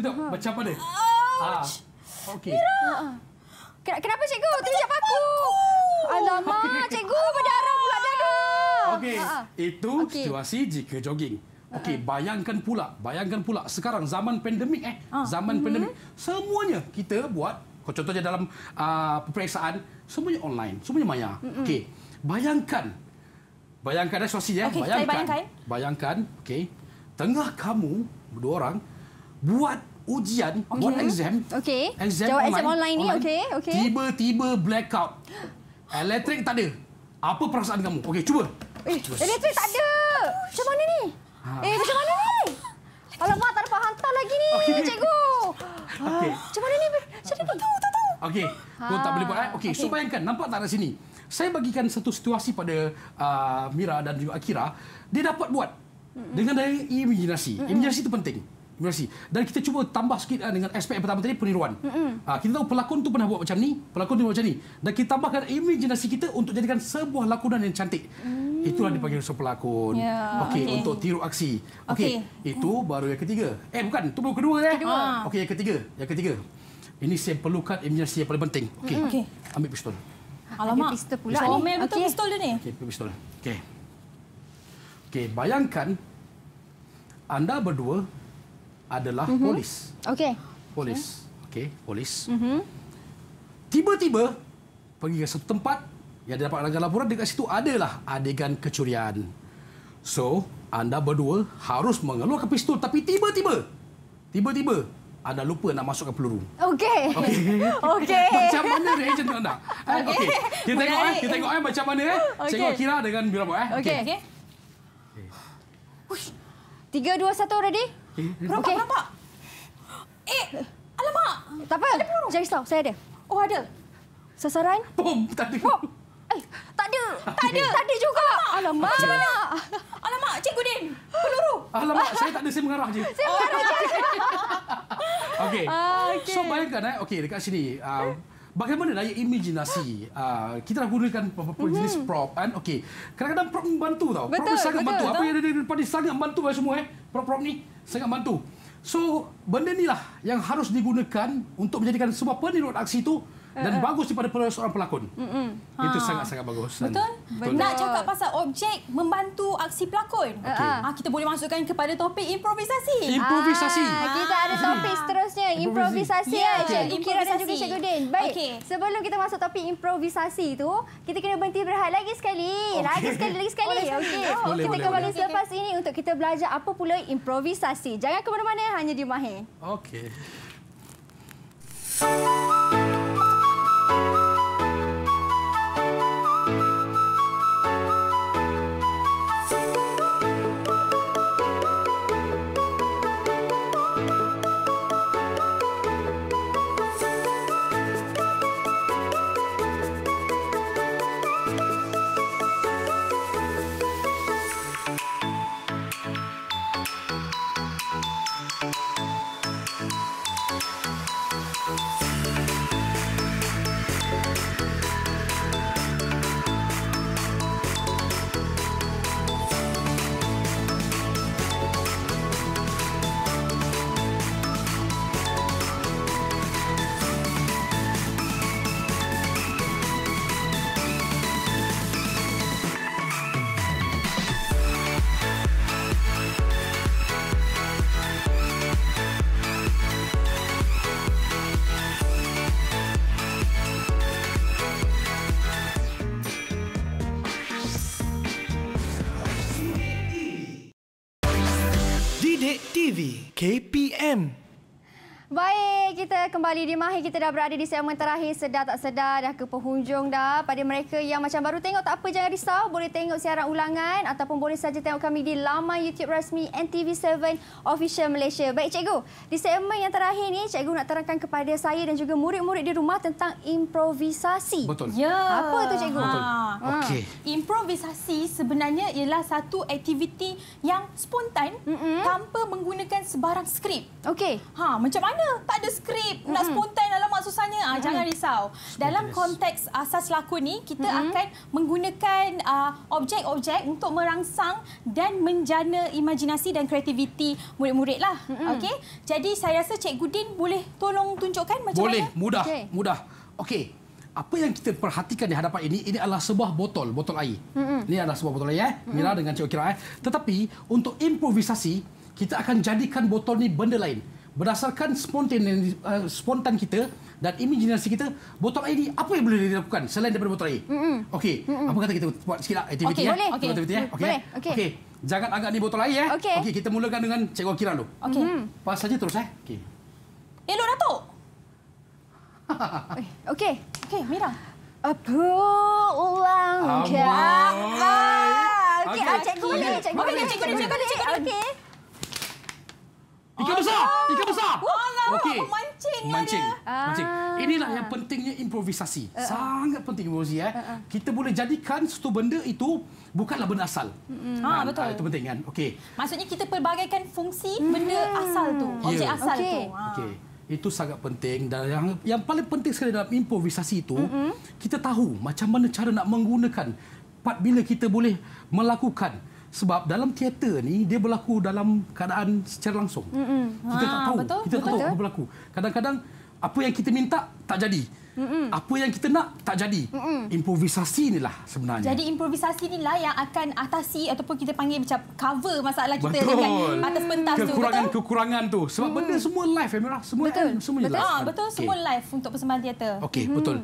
Tengok ah. macam mana? Ah. Okey. Mira. Ken- kenapa cikgu terpijak paku? paku. Alamak, okay. cikgu berdarah pula dah. Okey, ah. ah. itu okay. situasi jika jogging. Okey, bayangkan pula, bayangkan pula sekarang zaman pandemik eh, ah. zaman uh-huh. pandemik semuanya kita buat contohnya dalam uh, peperiksaan semuanya online, semuanya maya. Uh-huh. Okey. Bayangkan bayangkan eh, situasi ya, eh, okay, bayangkan. bayangkan. Bayangkan, okey. Tengah kamu berdua orang buat ujian, okay. buat exam. Okey. Exam, exam online, online ni okey, okey. Tiba-tiba blackout. Elektrik tak ada. Apa perasaan kamu? Okey, cuba. Eh, elektrik tak ada. Macam mana ni? Ha. Eh, macam mana ni? Alamak, tak dapat hantar lagi ni, okay. cikgu. Okay. Ha, macam mana ni? Macam mana? Tahu, tahu, Okey, ha. tak boleh buat. Eh? Okey, okay. so bayangkan, nampak tak ada sini? Saya bagikan satu situasi pada uh, Mira dan juga Akira. Dia dapat buat dengan daya imajinasi. Imajinasi itu penting. Terima kasih. Dan kita cuba tambah sikit ah, dengan aspek yang pertama tadi, peniruan. Mm-hmm. Kita tahu pelakon tu pernah buat macam ni, pelakon tu buat macam ni. Dan kita tambahkan imaginasi kita untuk jadikan sebuah lakonan yang cantik. Mm. Itulah dipanggil sebuah pelakon. Yeah. Okey, okay. untuk tiru aksi. Okey, okay. itu baru yang ketiga. Eh, bukan. Itu baru kedua. Eh. kedua. Ah. Okey, yang ketiga. Yang ketiga. Ini saya perlukan imaginasi yang paling penting. Okey, mm-hmm. okay. ambil pistol. Alamak, ada pistol pula pistol. ni. Omel betul okay. pistol dia ni. Okey, ambil pistol. Okey. Okey, bayangkan anda berdua adalah mm -hmm. polis. Okey. Polis. Okey, okay. polis. Mm Tiba-tiba pergi ke satu tempat yang dia dapat laporan dekat situ adalah adegan kecurian. So, anda berdua harus mengeluarkan pistol tapi tiba-tiba tiba-tiba anda lupa nak masukkan peluru. Okey. Okey. Okay. macam mana reaction tu anda? Eh, okey. Okay. Kita tengok eh, kita tengok eh macam mana eh. Okay. Tengok Kira dengan Birabok eh. Okey. Okey. Okay. Okay. Okay. 3 2 1 ready? Nampak, okay. nampak. Eh, alamak. Tak apa. Ada Jangan risau, saya ada. Oh, ada. Sasaran? Bom, tak ada. Oh. Eh, tak ada. Tak ada. Tak ada juga. Alamak. Alamak. Macam mana? Alamak, Cikgu Din. Peluru. Alamak, saya tak ada. Saya mengarah je. Saya mengarah Okay. Ah, okey. So, bayangkan eh. Okay, dekat sini. Um, lah uh, Bagaimana daya imajinasi kita dah gunakan beberapa mhm. jenis prop kan okey kadang-kadang prop membantu tau betul, prop sangat membantu apa yang ada di depan ni sangat membantu lah semua eh prop-prop ni sangat bantu. So, benda lah yang harus digunakan untuk menjadikan sebuah penerut aksi itu dan uh, bagus daripada peluang seorang pelakon. mm Itu ah. sangat-sangat bagus. Betul? Betul. Nak cakap pasal objek membantu aksi pelakon. Okay. Uh, ah, ah, kita boleh masukkan kepada topik improvisasi. Improvisasi. Ah, kita ada topik hmm. seterusnya. Improvisasi. Ya, eh, Cikgu Kira dan juga Cikgu Din. Baik. Okay. Sebelum kita masuk topik improvisasi itu, kita kena berhenti berehat lagi sekali. Okay. Lagi sekali, lagi sekali. Okey. Okay. Oh. Okay. Kita boleh, kembali boleh. selepas okay. ini untuk kita belajar apa pula improvisasi. Jangan ke mana-mana, hanya di Mahir. Okey. kembali di Mahir. Kita dah berada di segmen terakhir. Sedar tak sedar, dah ke penghujung dah. Pada mereka yang macam baru tengok, tak apa jangan risau. Boleh tengok siaran ulangan ataupun boleh saja tengok kami di laman YouTube rasmi NTV7 Official Malaysia. Baik, Cikgu. Di segmen yang terakhir ni, Cikgu nak terangkan kepada saya dan juga murid-murid di rumah tentang improvisasi. Betul. Ya. Apa tu Cikgu? Ha. Okey. Improvisasi sebenarnya ialah satu aktiviti yang spontan mm -mm. tanpa menggunakan sebarang skrip. Okey. Ha, macam mana? Tak ada skrip. Mm -mm nak hmm. spontan alamak susahnya ah hmm. jangan risau dalam konteks asas laku ni kita hmm. akan menggunakan ah, objek-objek uh, untuk merangsang dan menjana imajinasi dan kreativiti murid-murid lah hmm. okey jadi saya rasa cikgu Din boleh tolong tunjukkan macam boleh. mana boleh mudah okay. mudah okey apa yang kita perhatikan di hadapan ini ini adalah sebuah botol botol air hmm. ini adalah sebuah botol air eh mira hmm. dengan cikgu kira eh tetapi untuk improvisasi kita akan jadikan botol ni benda lain berdasarkan spontan uh, spontan kita dan imaginasi kita botol air ni apa yang boleh dilakukan selain daripada botol air okey apa kata kita buat sikitlah ya? aktiviti ya okey aktiviti ya okey okey jangan agak ni botol air ya okey okay, kita mulakan dengan cikgu Kiran dulu okey mm-hmm. mm-hmm. pas saja terus eh okey elok datuk eh, okey okey mira apa ulang ke okey ah, cikgu ni cikgu ni cikgu ni cikgu ni okey Ikan besar. Ikan besar. Allah, okay. mancing, mancing. Ah. Memancing. Inilah yang pentingnya improvisasi. Uh -uh. Sangat penting improvisasi. Eh. Uh -uh. Kita boleh jadikan satu benda itu bukanlah benda asal. Mm -hmm. ha, betul. Ha, itu penting kan? okey. Maksudnya kita pelbagaikan fungsi benda asal tu, ya. Objek yeah. asal okay. tu. Ha. Okay. Itu sangat penting. Dan yang, yang paling penting sekali dalam improvisasi itu, mm -hmm. kita tahu macam mana cara nak menggunakan part bila kita boleh melakukan sebab dalam teater ni dia berlaku dalam keadaan secara langsung. Mm-mm. Kita ha, tak ah, tahu, betul, kita betul tak tahu apa berlaku. Kadang-kadang apa yang kita minta tak jadi. Mm-mm. Apa yang kita nak tak jadi. Mm-mm. Improvisasi inilah sebenarnya. Jadi improvisasi inilah yang akan atasi ataupun kita panggil macam cover masalah kita betul. dengan atas pentas tu. Kekurangan-kekurangan tu. Sebab mm. benda semua live Amira, semua betul. semua live. Betul. Ah, betul, semua live untuk persembahan teater. Okey, mm. betul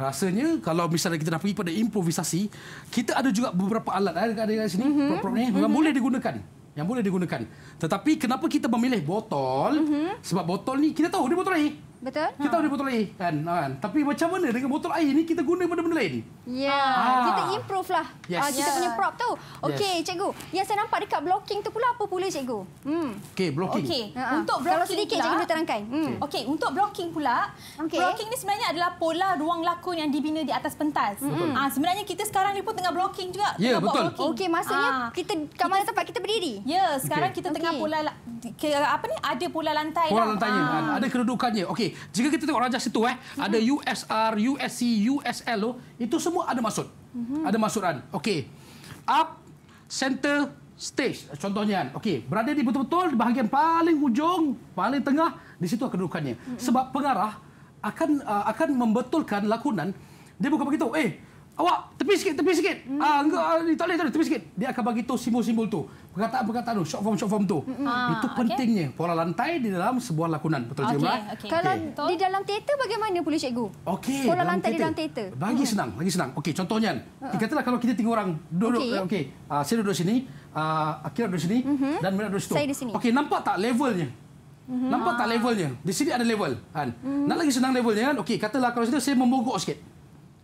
rasanya kalau misalnya kita dah pergi pada improvisasi kita ada juga beberapa alat eh, ada ada di sini mm-hmm. ni mm-hmm. yang mhm. boleh digunakan yang boleh digunakan tetapi kenapa kita memilih botol mm-hmm. sebab botol ni kita tahu dia botol air Betul? Kita ha. ada botol air kan, kan. Tapi macam mana dengan botol air ni kita guna benda-benda lain? Ya. Ha. Kita improve lah. Ah, yes. Ha, kita yeah. punya ya. prop tu. Okey, yes. cikgu. Yang saya nampak dekat blocking tu pula apa pula cikgu? Hmm. Okey, blocking. Okey. Ha. ha. Untuk blocking Kalau sedikit pula, cikgu terangkan. Hmm. Okey, okay. untuk blocking pula, okay. blocking ni sebenarnya adalah pola ruang lakon yang dibina di atas pentas. Hmm. Ah, sebenarnya kita sekarang ni pun tengah blocking juga. Ya, yeah, betul. Okey, maksudnya ha. kita kat mana tempat kita berdiri? Ya, sekarang okay. kita tengah okay. pola apa ni? Ada pola lantai. Pola lah. lantainya. Ha. Ada kedudukannya. Okey jika kita tengok rajah situ eh, hmm. ada USR, USC, USL oh, itu semua ada maksud. Hmm. Ada maksudan. Okey. Up center stage contohnya kan. Okey, berada di betul-betul di bahagian paling hujung, paling tengah, di situ kedudukannya. Hmm. Sebab pengarah akan uh, akan membetulkan lakonan dia bukan begitu. Eh, Awak tepi sikit, tepi sikit. Mm. Ah, enggak, ah, ni, tak boleh, tak boleh, tepi sikit. Dia akan bagi tu simbol-simbol tu. Perkataan-perkataan tu, short form-short form tu. Mm. mm. Ah, Itu ah, pentingnya. Okay. Pola lantai di dalam sebuah lakonan. Betul okay, cikgu? Okay. Kalau okay. di dalam teater bagaimana pula cikgu? Okay, Pola dalam lantai teater. di dalam teater. Bagi mm. senang, bagi senang. Okey, contohnya. Uh -uh. Katalah kalau kita tengok orang duduk. Okey, okay. uh, ah, saya duduk sini. Uh, Akhirnya duduk sini. Mm -hmm. Dan Mirna duduk situ. Saya di sini. Okey, nampak tak levelnya? Mhm. Nampak tak levelnya? Di sini ada level. Kan? Mm -hmm. Nak lagi senang levelnya kan? Okey, katalah kalau saya memogok sikit.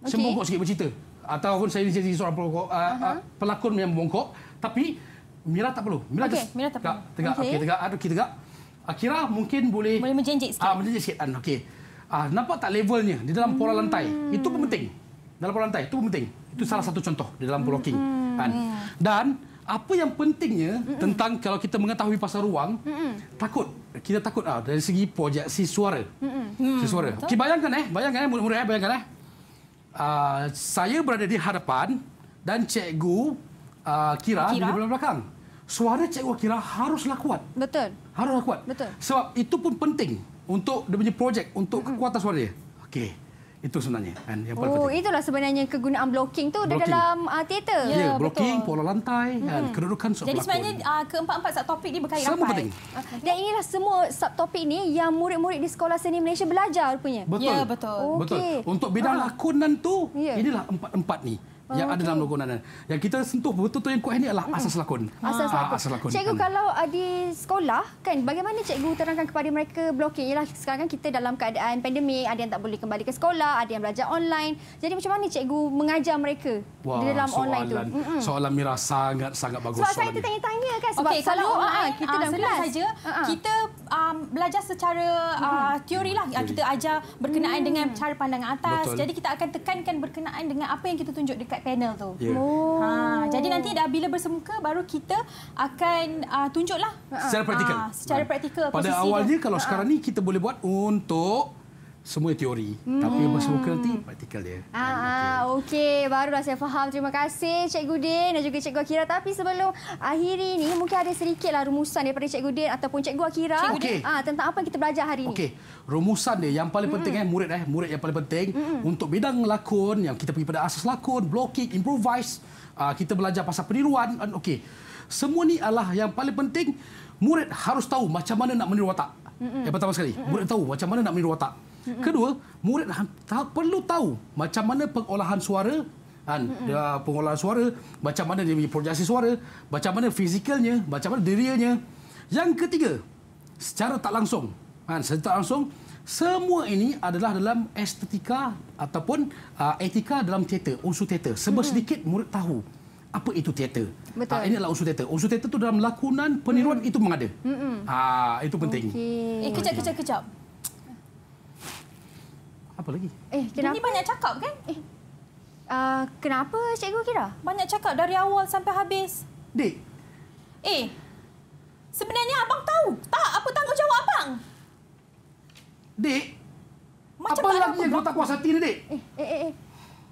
Okay. Saya memogok sikit bercerita ataupun saya jadi seorang uh, uh-huh. pelakon yang bongkok tapi Mira tak perlu. Mira, okay, just, Mira tak perlu. Tegak, okay. Okay, tegak, aduk, tegak. Akira mungkin boleh... Boleh menjenjik sikit. Ah, uh, menjenjik sikit. Ah, okay. Uh, ah, nampak tak levelnya di dalam pola hmm. lantai? Itu pun penting. Dalam pola lantai, itu pun penting. Itu hmm. salah satu contoh di dalam blocking. Hmm. Kan? Hmm. Dan apa yang pentingnya Mm-mm. tentang kalau kita mengetahui pasar ruang, Mm-mm. takut. Kita takut ah dari segi projeksi suara. Mm-mm. suara. Hmm, okay, bayangkan eh. Bayangkan eh. Murid-murid eh. Bayangkan eh uh, saya berada di hadapan dan cikgu uh, Kira, Kira di belakang, belakang. Suara cikgu Kira haruslah kuat. Betul. Haruslah kuat. Betul. Sebab itu pun penting untuk dia punya projek untuk kekuatan suara dia. Okey. Itu sebenarnya kan yang oh, penting. itulah sebenarnya kegunaan blocking tu blocking. dalam uh, teater. Ya, yeah, blocking, betul. pola lantai kan, hmm. kan kedudukan sub Jadi sebenarnya uh, keempat-empat sub topik ni berkait rapat. penting. Ah. Dan inilah semua sub topik ni yang murid-murid di sekolah seni Malaysia belajar rupanya. Betul. yeah, betul. Okay. Betul. Untuk bidang uh. lakonan tu, yeah. inilah empat-empat ni yang okay. ada dalam lakonan. Yang kita sentuh betul-betul yang kuat ini adalah asas lakon. Asas ah, lakon. asas lakon. Cikgu, hmm. kalau di sekolah, kan bagaimana cikgu terangkan kepada mereka blokir? Yalah, sekarang kan kita dalam keadaan pandemik, ada yang tak boleh kembali ke sekolah, ada yang belajar online. Jadi macam mana cikgu mengajar mereka Wah, di dalam soalan, online itu? Mm -mm. Soalan Mira sangat-sangat bagus. Sebab soalan saya tertanya-tanya kan? Sebab okay, kalau online, uh, kita uh, dalam kelas. Saja, -uh. Kita um, belajar secara hmm. uh, teori lah yang kita ajar berkenaan hmm. dengan cara pandangan atas. Betul. Jadi kita akan tekankan berkenaan dengan apa yang kita tunjuk dekat panel tu. Yeah. Ha, oh. Ha, jadi nanti dah bila bersemuka baru kita akan uh, tunjuklah. Secara ha, praktikal. Ha, secara praktikal. Pada awalnya kalau ha, ha. sekarang ni kita boleh buat untuk semua teori hmm. tapi yang masuk ke praktikal dia. Ah, ah, ah okey. Okay. Barulah saya faham. Terima kasih Cikgu Din dan juga Cikgu Akira. Tapi sebelum akhir ini, mungkin ada sedikitlah rumusan daripada Cikgu Din ataupun Cikgu Akira Cikgu okay. ah, tentang apa yang kita belajar hari ini. Okey. Rumusan dia yang paling penting hmm. eh murid eh murid yang paling penting hmm. untuk bidang lakon yang kita pergi pada asas lakon, blocking, improvise, ah, kita belajar pasal peniruan. Ah, okey. Semua ni adalah yang paling penting murid harus tahu macam mana nak meniru watak. Hmm. Yang pertama sekali, hmm. murid tahu macam mana nak meniru watak hmm Kedua, murid lah, tak perlu tahu macam mana pengolahan suara kan dia pengolahan suara macam mana dia punya projeksi suara macam mana fizikalnya macam mana dirinya yang ketiga secara tak langsung kan secara tak langsung semua ini adalah dalam estetika ataupun uh, etika dalam teater unsur teater sebab sedikit murid tahu apa itu teater Ha, ah, ini adalah unsur teater. Unsur teater itu dalam lakonan peniruan hmm. itu mengada. Hmm. Ha, itu penting. Okay. Eh, kejap, kejap, kejap. Apa lagi? Eh, kenapa? Dia ni banyak cakap kan? Eh. Uh, kenapa cikgu kira? Banyak cakap dari awal sampai habis. Dek. Eh. Sebenarnya abang tahu. Tak apa tanggungjawab abang. Dek. Macam apa lagi yang kau tak kuas hati ni, Dek? Eh, eh, eh. eh.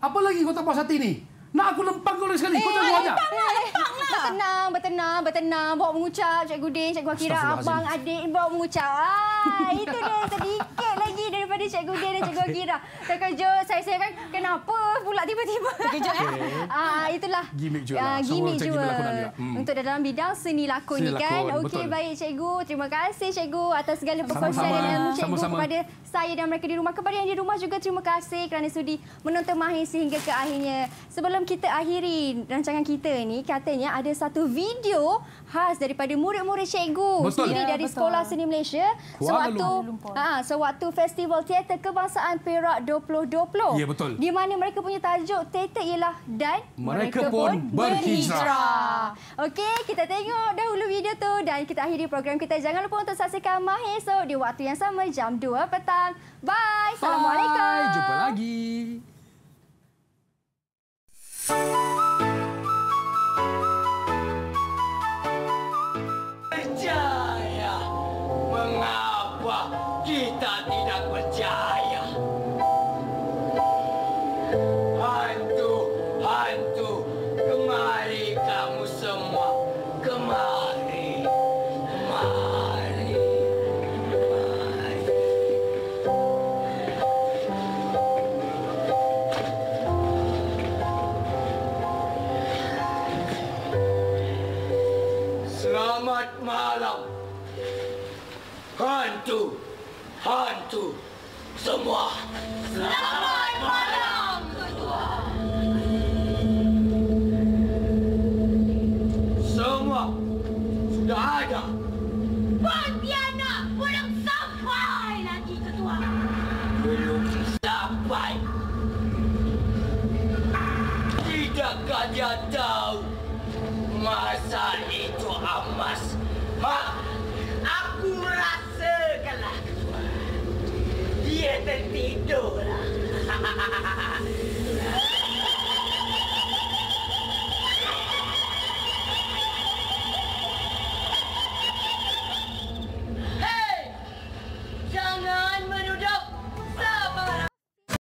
Apa lagi kau tak puas hati ni? Nak aku lempang kau lagi sekali. Eh, kau jangan lah, ajak. Lempanglah, lempanglah. Tenang, bertenang, bertenang. Bawa mengucap Cikgu Din, Cikgu Akira, Abang, Azim. Adik. Bawa mengucap. Ah, itu dia sedikit lagi ada Cikgu Dia dan Cikgu Akira. Terkejut. Saya saya kan kenapa pula tiba-tiba. Terkejut eh. Ah uh, itulah. Gimik juga. Ah, lah. Uh, gimik juga. Hmm. Untuk dalam bidang seni lakon ni kan. Okey baik Cikgu. Terima kasih Cikgu atas segala perkongsian dan ilmu Cikgu Sama-sama. kepada saya dan mereka di rumah. Kepada yang di rumah juga terima kasih kerana sudi menonton Mahir sehingga ke akhirnya. Sebelum kita akhiri rancangan kita ni katanya ada satu video khas daripada murid-murid Cikgu. Betul. Sendiri ya, dari betul. Sekolah Seni Malaysia. Kuala sewaktu, ha, sewaktu festival tiada Teater Kebangsaan Perak 2020. Ya, betul. Di mana mereka punya tajuk teater ialah Dan Mereka, mereka Pun Berhijrah. Okey, kita tengok dahulu video tu dan kita akhiri program kita. Jangan lupa untuk saksikan Mahir esok di waktu yang sama jam 2 petang. Bye. Assalamualaikum. Bye. Jumpa lagi. Thank